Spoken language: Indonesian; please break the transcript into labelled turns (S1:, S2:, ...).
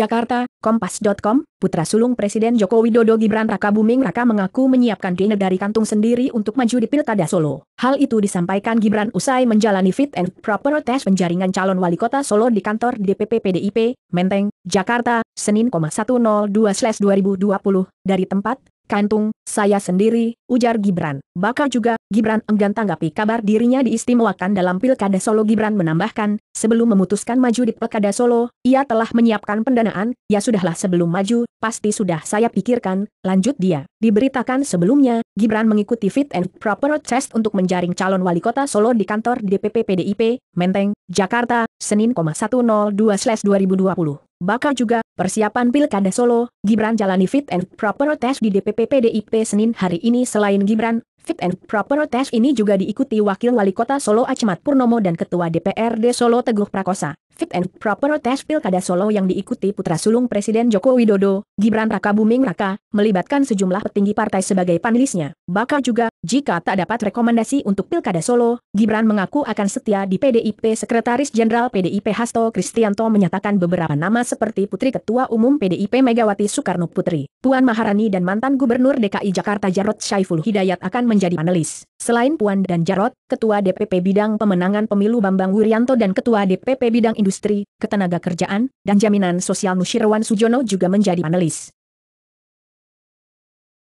S1: Jakarta, Kompas.com, Putra Sulung Presiden Joko Widodo Gibran Raka Buming Raka mengaku menyiapkan dinner dari kantung sendiri untuk maju di Pilkada Solo. Hal itu disampaikan Gibran usai menjalani fit and proper test penjaringan calon wali kota Solo di kantor DPP PDIP, Menteng, Jakarta, Senin 102-2020, dari tempat, Kantung, saya sendiri, ujar Gibran. Bakal juga, Gibran enggan tanggapi kabar dirinya diistimewakan dalam Pilkada Solo Gibran menambahkan, sebelum memutuskan maju di Pilkada Solo, ia telah menyiapkan pendanaan, ya sudahlah sebelum maju, pasti sudah saya pikirkan, lanjut dia. Diberitakan sebelumnya, Gibran mengikuti fit and proper test untuk menjaring calon wali kota Solo di kantor DPP PDIP, Menteng, Jakarta, Senin 102-2020. Bakal juga, persiapan Pilkada Solo, Gibran jalani fit and proper test di DPP PDIP Senin hari ini selain Gibran, fit and proper test ini juga diikuti Wakil Wali Kota Solo Acemat Purnomo dan Ketua DPRD Solo Teguh Prakosa. Fit and proper test Pilkada Solo yang diikuti putra sulung Presiden Joko Widodo, Gibran Raka Buming Raka, melibatkan sejumlah petinggi partai sebagai panelisnya. Bakal juga, jika tak dapat rekomendasi untuk Pilkada Solo, Gibran mengaku akan setia di PDIP. Sekretaris Jenderal PDIP Hasto Kristianto menyatakan beberapa nama seperti Putri Ketua Umum PDIP Megawati Soekarno Putri, Puan Maharani dan mantan Gubernur DKI Jakarta Jarot Syaiful Hidayat akan menjadi panelis. Selain Puan dan Jarot, Ketua DPP Bidang Pemenangan Pemilu Bambang Wuryanto dan Ketua DPP Bidang Industri, Ketenaga Kerjaan, dan Jaminan Sosial Nusirwan Sujono juga menjadi panelis.